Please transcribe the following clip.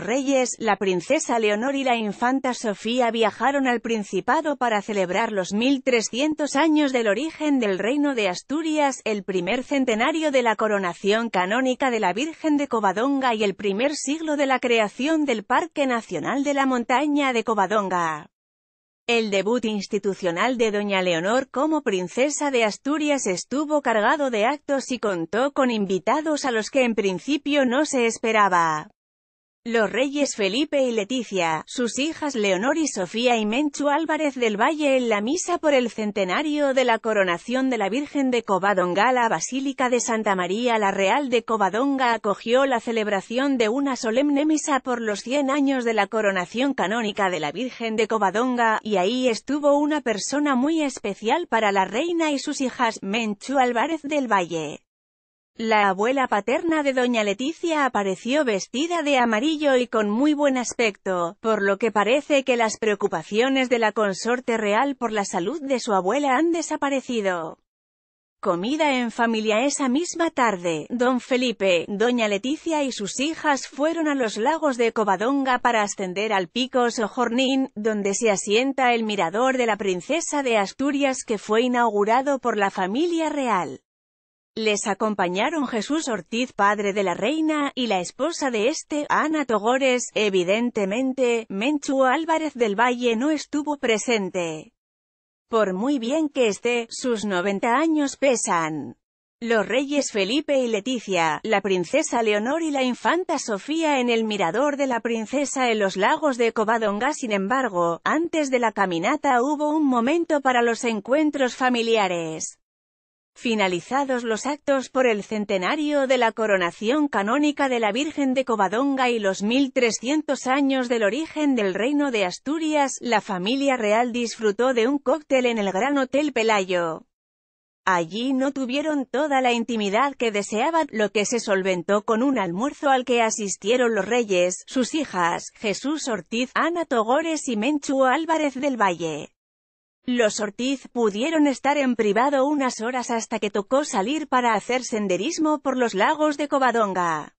reyes, la princesa Leonor y la infanta Sofía viajaron al Principado para celebrar los 1300 años del origen del reino de Asturias, el primer centenario de la coronación canónica de la Virgen de Covadonga y el primer siglo de la creación del Parque Nacional de la Montaña de Covadonga. El debut institucional de Doña Leonor como princesa de Asturias estuvo cargado de actos y contó con invitados a los que en principio no se esperaba. Los reyes Felipe y Leticia, sus hijas Leonor y Sofía y Menchu Álvarez del Valle en la misa por el centenario de la coronación de la Virgen de Covadonga la Basílica de Santa María la Real de Covadonga acogió la celebración de una solemne misa por los 100 años de la coronación canónica de la Virgen de Covadonga, y ahí estuvo una persona muy especial para la reina y sus hijas, Menchu Álvarez del Valle. La abuela paterna de doña Leticia apareció vestida de amarillo y con muy buen aspecto, por lo que parece que las preocupaciones de la consorte real por la salud de su abuela han desaparecido. Comida en familia esa misma tarde, don Felipe, doña Leticia y sus hijas fueron a los lagos de Covadonga para ascender al pico Sojornín, donde se asienta el mirador de la princesa de Asturias que fue inaugurado por la familia real. Les acompañaron Jesús Ortiz, padre de la reina, y la esposa de este, Ana Togores. Evidentemente, Menchu Álvarez del Valle no estuvo presente. Por muy bien que esté, sus 90 años pesan. Los reyes Felipe y Leticia, la princesa Leonor y la infanta Sofía en el mirador de la princesa en los lagos de Covadonga sin embargo, antes de la caminata hubo un momento para los encuentros familiares. Finalizados los actos por el centenario de la coronación canónica de la Virgen de Covadonga y los 1300 años del origen del reino de Asturias, la familia real disfrutó de un cóctel en el Gran Hotel Pelayo. Allí no tuvieron toda la intimidad que deseaban, lo que se solventó con un almuerzo al que asistieron los reyes, sus hijas, Jesús Ortiz, Ana Togores y Menchu Álvarez del Valle. Los Ortiz pudieron estar en privado unas horas hasta que tocó salir para hacer senderismo por los lagos de Covadonga.